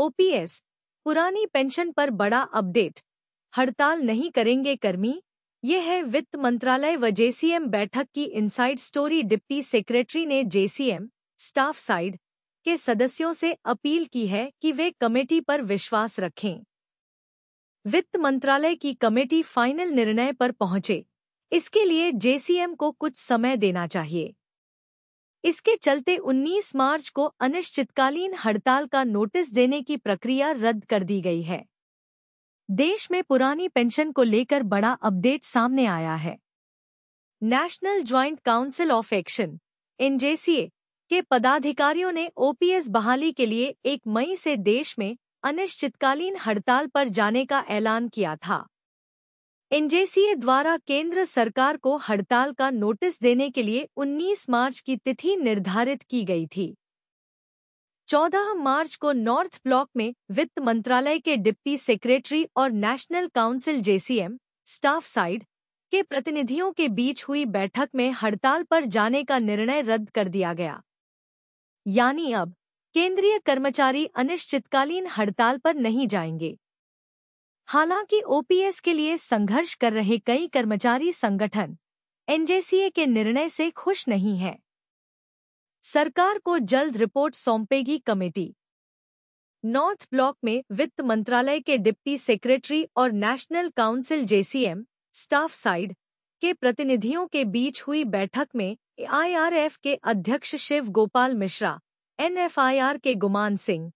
OPS पुरानी pension पर बड़ा अपडेट हड़ताल नहीं करेंगे कर्मी ये है वित्त मंत्रालय व जेसीएम बैठक की इनसाइड स्टोरी डिप्टी सेक्रेटरी ने जेसीएम स्टाफ साइड के सदस्यों से अपील की है कि वे कमेटी पर विश्वास रखें वित्त मंत्रालय की कमेटी फाइनल निर्णय पर पहुंचे इसके लिए जेसीएम को कुछ समय देना चाहिए इसके चलते 19 मार्च को अनिश्चितकालीन हड़ताल का नोटिस देने की प्रक्रिया रद्द कर दी गई है देश में पुरानी पेंशन को लेकर बड़ा अपडेट सामने आया है national joint council of action NJCA के पदाधिकारियों ने ओपीएस बहाली के लिए एक मई से देश में अनिश्चितकालीन हड़ताल पर जाने का ऐलान किया था एनजेसीए द्वारा केंद्र सरकार को हड़ताल का नोटिस देने के लिए 19 मार्च की तिथि निर्धारित की गई थी 14 मार्च को नॉर्थ ब्लॉक में वित्त मंत्रालय के डिप्टी सेक्रेटरी और national council JCM staff side के प्रतिनिधियों के बीच हुई बैठक में हड़ताल पर जाने का निर्णय रद्द कर दिया गया यानी अब केंद्रीय कर्मचारी अनिश्चितकालीन हड़ताल पर नहीं जाएंगे हालांकि ओपीएस के लिए संघर्ष कर रहे कई कर्मचारी संगठन एनजेसीए के निर्णय से खुश नहीं है सरकार को जल्द रिपोर्ट सौंपेगी कमेटी नॉर्थ ब्लॉक में वित्त मंत्रालय के डिप्टी सेक्रेटरी और national council JCM staff side के प्रतिनिधियों के बीच हुई बैठक में आईआरएफ के अध्यक्ष शिव गोपाल मिश्रा एनएफआईआर के गुमान सिंह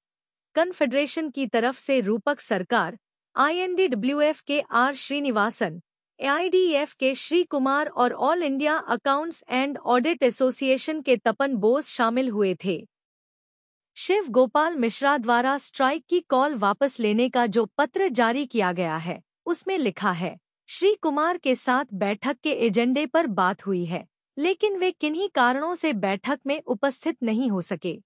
कन्फेडरेशन की तरफ से रूपक सरकार आईएनडीडब्ल्यूएफ के आर श्रीनिवासन एआईडीएफ के श्री कुमार और all India accounts and audit association के तपन बोस शामिल हुए थे शिव गोपाल मिश्रा द्वारा स्ट्राइक की कॉल वापस लेने का जो पत्र जारी किया गया है उसमें लिखा है श्री कुमार के साथ बैठक के एजेंडे पर बात हुई है लेकिन वे किन्हीं कारणों से बैठक में उपस्थित नहीं हो सके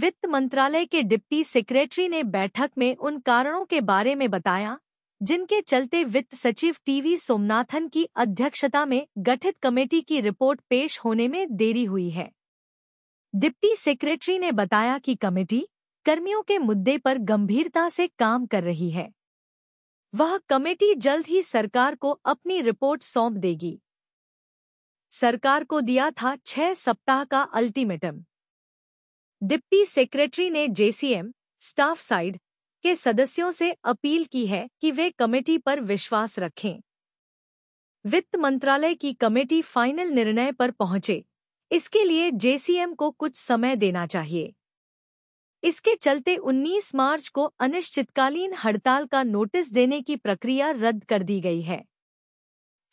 वित्त मंत्रालय के डिप्टी सेक्रेटरी ने बैठक में उन कारणों के बारे में बताया जिनके चलते वित्त सचिव टीवी सोमनाथन की अध्यक्षता में गठित कमेटी की रिपोर्ट पेश होने में देरी हुई है डिप्टी सेक्रेटरी ने बताया कि कमेटी कर्मियों के मुद्दे पर गंभीरता से काम कर रही है वह कमेटी जल्द ही सरकार को अपनी रिपोर्ट सौंप देगी सरकार को दिया था छह सप्ताह का अल्टीमेटम डिप्टी सेक्रेटरी ने जेसीएम स्टाफ साइड के सदस्यों से अपील की है कि वे कमेटी पर विश्वास रखें वित्त मंत्रालय की कमेटी फाइनल निर्णय पर पहुंचे इसके लिए जेसीएम को कुछ समय देना चाहिए इसके चलते 19 मार्च को अनिश्चितकालीन हड़ताल का नोटिस देने की प्रक्रिया रद्द कर दी गई है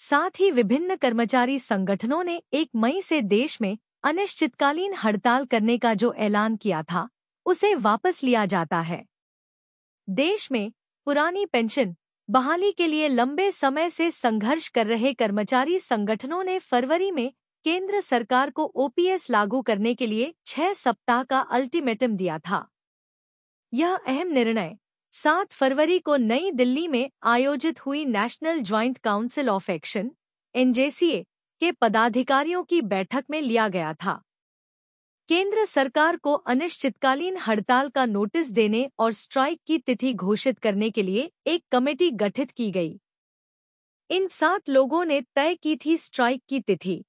साथ ही विभिन्न कर्मचारी संगठनों ने 1 मई से देश में अनिश्चितकालीन हड़ताल करने का जो ऐलान किया था उसे वापस लिया जाता है देश में पुरानी पेंशन बहाली के लिए लंबे समय से संघर्ष कर रहे कर्मचारी संगठनों ने फरवरी में केंद्र सरकार को ओपीएस लागू करने के लिए छह सप्ताह का अल्टीमेटम दिया था यह अहम निर्णय सात फरवरी को नई दिल्ली में आयोजित हुई national joint council of action NJCA के पदाधिकारियों की बैठक में लिया गया था केंद्र सरकार को अनिश्चितकालीन हड़ताल का नोटिस देने और स्ट्राइक की तिथि घोषित करने के लिए एक कमेटी गठित की गई इन सात लोगों ने तय की थी स्ट्राइक की तिथि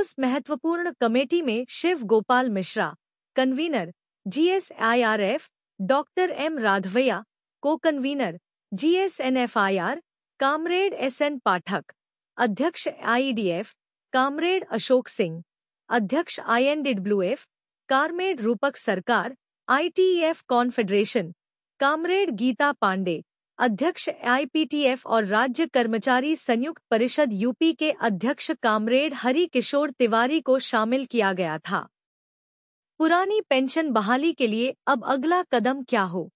उस महत्वपूर्ण कमेटी में Shiv Gopal Mishra convener GSIRF doctor M Radhavaiah को convener GSNFIR comrade SN Pathak अध्यक्ष आईडीएफ कामरेड अशोक सिंह अध्यक्ष आईएनडीडब्ल्यूएफ comrade Rupak Sarkar ITF confederation comrade Geeta Pande अध्यक्ष आईपीटीएफ और राज्य कर्मचारी संयुक्त परिषद यूपी के अध्यक्ष कामरेड हरि किशोर तिवारी को शामिल किया गया था पुरानी पेंशन बहाली के लिए अब अगला कदम क्या हो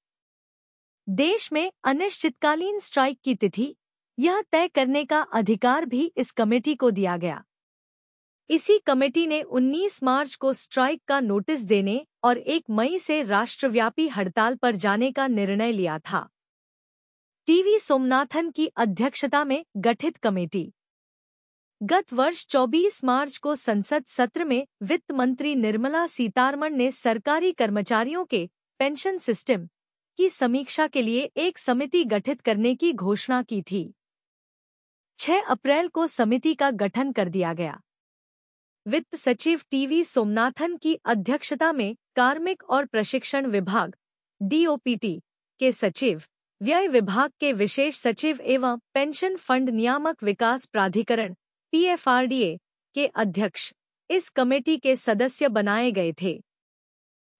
देश में अनिश्चितकालीन स्ट्राइक की तिथि यह तय करने का अधिकार भी इस कमेटी को दिया गया इसी कमेटी ने 19 मार्च को स्ट्राइक का नोटिस देने और 1 मई से राष्ट्रव्यापी हड़ताल पर जाने का निर्णय लिया था टीवी सोमनाथन की अध्यक्षता में गठित कमेटी गत वर्ष 24 मार्च को संसद सत्र में वित्त मंत्री निर्मला सीतारमण ने सरकारी कर्मचारियों के पेंशन सिस्टम की समीक्षा के लिए एक समिति गठित करने की घोषणा की थी 6 अप्रैल को समिति का गठन कर दिया गया वित्त सचिव टीवी सोमनाथन की अध्यक्षता में कार्मिक और प्रशिक्षण विभाग डीओपीटी के सचिव व्यय विभाग के विशेष सचिव एवं पेंशन फंड नियामक विकास प्राधिकरण पीएफआरडीए के अध्यक्ष इस कमेटी के सदस्य बनाए गए थे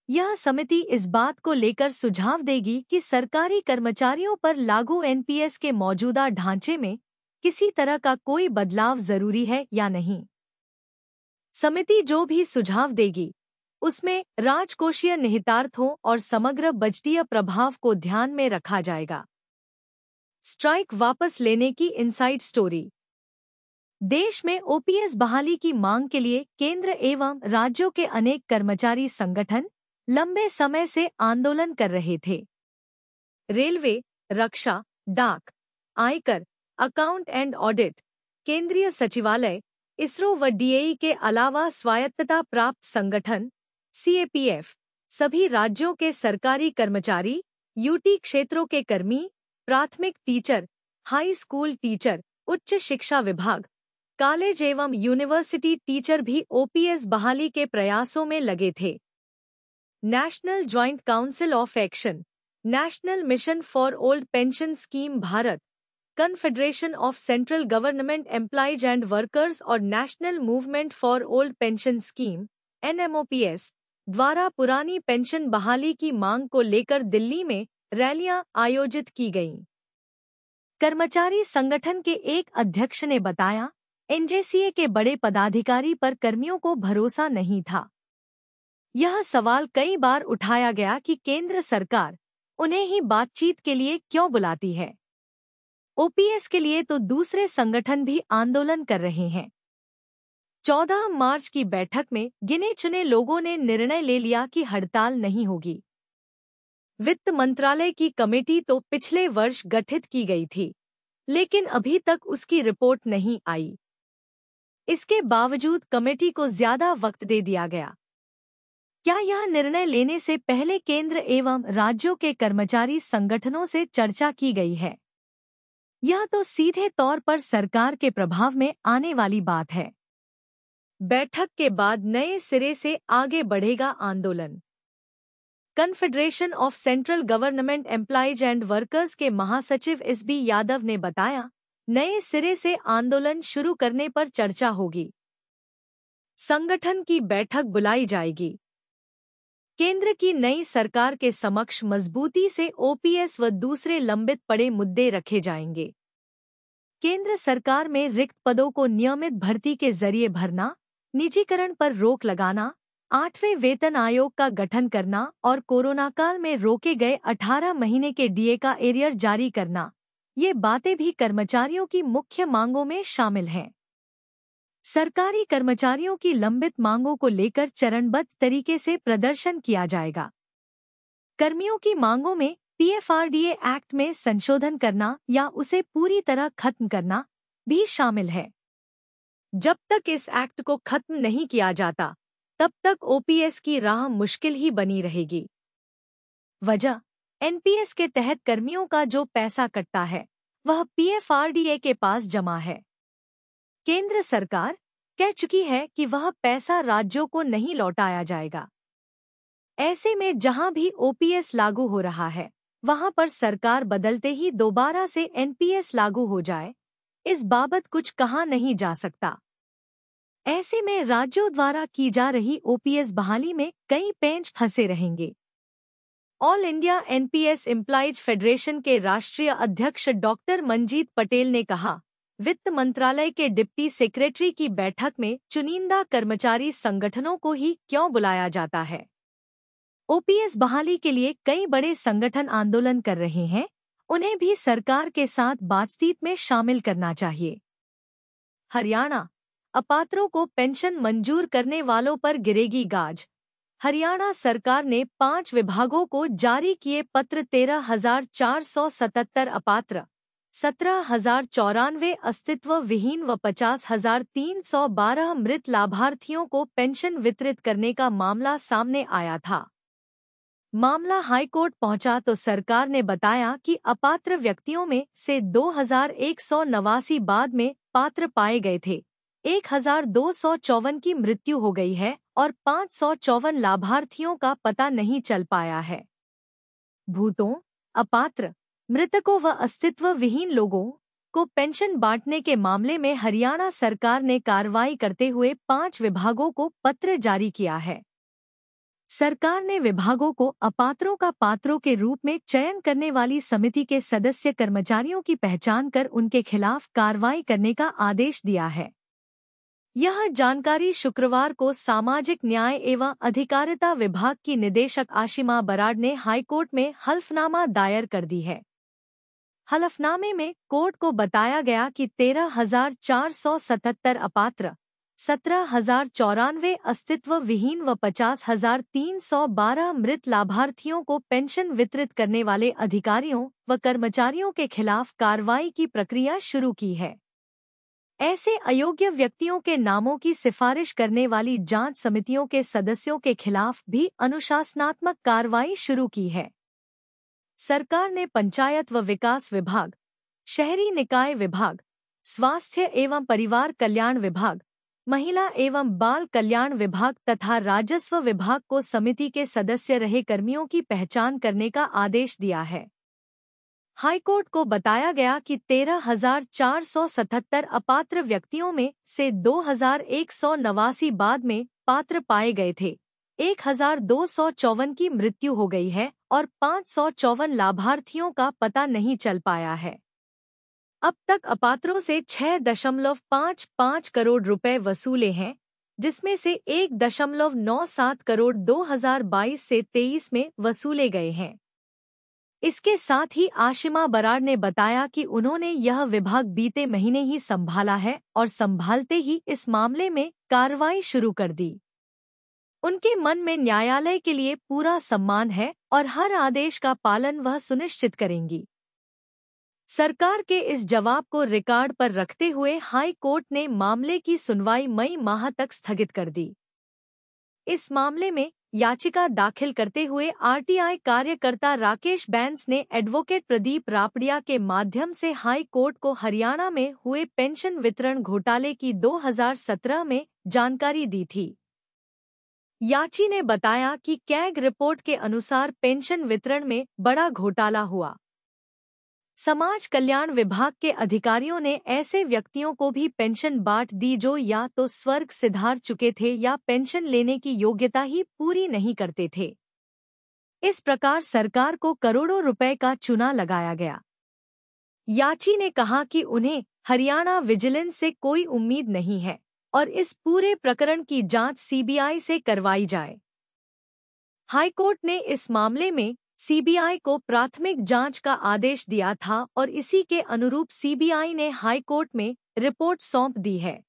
यह समिति इस बात को लेकर सुझाव देगी कि सरकारी कर्मचारियों पर लागू एनपीएस के मौजूदा ढांचे में किसी तरह का कोई बदलाव जरूरी है या नहीं समिति जो भी सुझाव देगी उसमें राजकोषीय निहितार्थों और समग्र बजटीय प्रभाव को ध्यान में रखा जाएगा स्ट्राइक वापस लेने की इनसाइड स्टोरी देश में ओपीएस बहाली की मांग के लिए केंद्र एवं राज्यों के अनेक कर्मचारी संगठन लंबे समय से आंदोलन कर रहे थे रेलवे रक्षा डाक आयकर अकाउंट एंड ऑडिट केंद्रीय सचिवालय इसरो व डीएई के अलावा स्वायत्तता प्राप्त संगठन सीएपीएफ सभी राज्यों के सरकारी कर्मचारी यूटी क्षेत्रों के कर्मी प्राथमिक टीचर हाई स्कूल टीचर उच्च शिक्षा विभाग कॉलेज एवं यूनिवर्सिटी टीचर भी ओपीएस बहाली के प्रयासों में लगे थे national joint council of action national mission for old pension scheme Bharat confederation of central government employees and workers और national movement for old pension scheme NMOPS द्वारा पुरानी पेंशन बहाली की मांग को लेकर दिल्ली में रैलियां आयोजित की गईं। कर्मचारी संगठन के एक अध्यक्ष ने बताया एनजेसीए के बड़े पदाधिकारी पर कर्मियों को भरोसा नहीं था यह सवाल कई बार उठाया गया कि केंद्र सरकार उन्हें ही बातचीत के लिए क्यों बुलाती है ओपीएस के लिए तो दूसरे संगठन भी आंदोलन कर रहे हैं 14 मार्च की बैठक में गिने चुने लोगों ने निर्णय ले लिया कि हड़ताल नहीं होगी वित्त मंत्रालय की कमेटी तो पिछले वर्ष गठित की गई थी लेकिन अभी तक उसकी रिपोर्ट नहीं आई इसके बावजूद कमेटी को ज्यादा वक्त दे दिया गया क्या यह निर्णय लेने से पहले केंद्र एवं राज्यों के कर्मचारी संगठनों से चर्चा की गई है यह तो सीधे तौर पर सरकार के प्रभाव में आने वाली बात है बैठक के बाद नए सिरे से आगे बढ़ेगा आंदोलन confederation of central government employees and workers के महासचिव एस बी यादव ने बताया नए सिरे से आंदोलन शुरू करने पर चर्चा होगी संगठन की बैठक बुलाई जाएगी केंद्र की नई सरकार के समक्ष मजबूती से ओपीएस व दूसरे लंबित पड़े मुद्दे रखे जाएंगे केंद्र सरकार में रिक्त पदों को नियमित भर्ती के जरिए भरना निजीकरण पर रोक लगाना आठवें वेतन आयोग का गठन करना और कोरोना काल में रोके गए 18 महीने के डीए का एरियर जारी करना ये बातें भी कर्मचारियों की मुख्य मांगों में शामिल हैं सरकारी कर्मचारियों की लंबित मांगों को लेकर चरणबद्ध तरीके से प्रदर्शन किया जाएगा कर्मियों की मांगों में पीएफआरडीए एक्ट में संशोधन करना या उसे पूरी तरह खत्म करना भी शामिल है जब तक इस एक्ट को खत्म नहीं किया जाता तब तक ओपीएस की राह मुश्किल ही बनी रहेगी वजह एनपीएस के तहत कर्मियों का जो पैसा कटता है वह पीएफआरडीए के पास जमा है केंद्र सरकार कह चुकी है कि वह पैसा राज्यों को नहीं लौटाया जाएगा ऐसे में जहां भी ओपीएस लागू हो रहा है वहां पर सरकार बदलते ही दोबारा से एनपीएस लागू हो जाए इस बाबत कुछ कहा नहीं जा सकता ऐसे में राज्यों द्वारा की जा रही ओपीएस बहाली में कई पेंच फंसे रहेंगे all India NPS employees federation के राष्ट्रीय अध्यक्ष डॉक्टर मंजीत पटेल ने कहा वित्त मंत्रालय के डिप्टी सेक्रेटरी की बैठक में चुनिंदा कर्मचारी संगठनों को ही क्यों बुलाया जाता है ओपीएस बहाली के लिए कई बड़े संगठन आंदोलन कर रहे हैं उन्हें भी सरकार के साथ बातचीत में शामिल करना चाहिए हरियाणा अपात्रों को पेंशन मंजूर करने वालों पर गिरेगी गाज हरियाणा सरकार ने पांच विभागों को जारी किए पत्र तेरह हजार चार सौ सतहत्तर अपात्र सत्रह हजार चौरानवे अस्तित्व विहीन व पचास हजार तीन सौ बारह मृत लाभार्थियों को पेंशन वितरित करने का मामला सामने आया था मामला हाईकोर्ट पहुंचा तो सरकार ने बताया कि अपात्र व्यक्तियों में से दो हजार एक सौ नवासी बाद में पात्र पाए गए थे एक हजार दो सौ चौवन की मृत्यु हो गई है और पाँच सौ चौवन लाभार्थियों का पता नहीं चल पाया है भूतों अपात्र मृतकों व अस्तित्व विहीन लोगों को पेंशन बांटने के मामले में हरियाणा सरकार ने कार्रवाई करते हुए पांच विभागों को पत्र जारी किया है सरकार ने विभागों को अपात्रों का पात्रों के रूप में चयन करने वाली समिति के सदस्य कर्मचारियों की पहचान कर उनके खिलाफ कार्रवाई करने का आदेश दिया है यह जानकारी शुक्रवार को सामाजिक न्याय एवं अधिकारिता विभाग की निदेशक आशिमा बराड ने हाईकोर्ट में हल्फनामा दायर कर दी है हलफनामे में कोर्ट को बताया गया कि तेरह हजार चार सौ सतहत्तर अपात्र सत्रह हजार चौरानवे अस्तित्व विहीन व पचास हजार तीन सौ बारह मृत लाभार्थियों को पेंशन वितरित करने वाले अधिकारियों व कर्मचारियों के खिलाफ कार्रवाई की प्रक्रिया शुरू की है ऐसे अयोग्य व्यक्तियों के नामों की सिफारिश करने वाली जांच समितियों के सदस्यों के खिलाफ भी अनुशासनात्मक कार्रवाई शुरू की है सरकार ने पंचायत व विकास विभाग शहरी निकाय विभाग स्वास्थ्य एवं परिवार कल्याण विभाग महिला एवं बाल कल्याण विभाग तथा राजस्व विभाग को समिति के सदस्य रहे कर्मियों की पहचान करने का आदेश दिया है हाईकोर्ट को बताया गया कि 13,477 अपात्र व्यक्तियों में से दो बाद में पात्र पाए गए थे एक हजार दो सौ चौवन की मृत्यु हो गई है और पाँच सौ चौवन लाभार्थियों का पता नहीं चल पाया है अब तक अपात्रों से छह दशमलव पाँच पाँच करोड़ रुपए वसूले हैं जिसमें से एक दशमलव नौ सात करोड़ 2022 से 23 में वसूले गए हैं इसके साथ ही आशिमा बराड़ ने बताया कि उन्होंने यह विभाग बीते महीने ही संभाला है और संभालते ही इस मामले में कार्रवाई शुरू कर दी उनके मन में न्यायालय के लिए पूरा सम्मान है और हर आदेश का पालन वह सुनिश्चित करेंगी सरकार के इस जवाब को रिकॉर्ड पर रखते हुए हाई कोर्ट ने मामले की सुनवाई मई माह तक स्थगित कर दी इस मामले में याचिका दाखिल करते हुए आरटीआई कार्यकर्ता राकेश बैंस ने एडवोकेट प्रदीप रापड़िया के माध्यम से हाई कोर्ट को हरियाणा में हुए पेंशन वितरण घोटाले की 2017 में जानकारी दी थी याची ने बताया कि कैग रिपोर्ट के अनुसार पेंशन वितरण में बड़ा घोटाला हुआ समाज कल्याण विभाग के अधिकारियों ने ऐसे व्यक्तियों को भी पेंशन बांट दी जो या तो स्वर्ग सिधार चुके थे या पेंशन लेने की योग्यता ही पूरी नहीं करते थे इस प्रकार सरकार को करोड़ों रुपए का चुना लगाया गया याची ने कहा कि उन्हें हरियाणा विजिलेंस से कोई उम्मीद नहीं है और इस पूरे प्रकरण की जांच सीबीआई से करवाई जाए हाईकोर्ट ने इस मामले में सीबीआई को प्राथमिक जांच का आदेश दिया था और इसी के अनुरूप सीबीआई ने हाईकोर्ट में रिपोर्ट सौंप दी है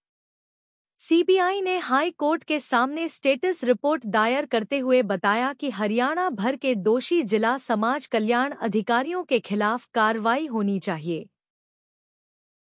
सीबीआई ने हाई कोर्ट के सामने स्टेटस रिपोर्ट दायर करते हुए बताया कि हरियाणा भर के दोषी जिला समाज कल्याण अधिकारियों के खिलाफ कार्रवाई होनी चाहिए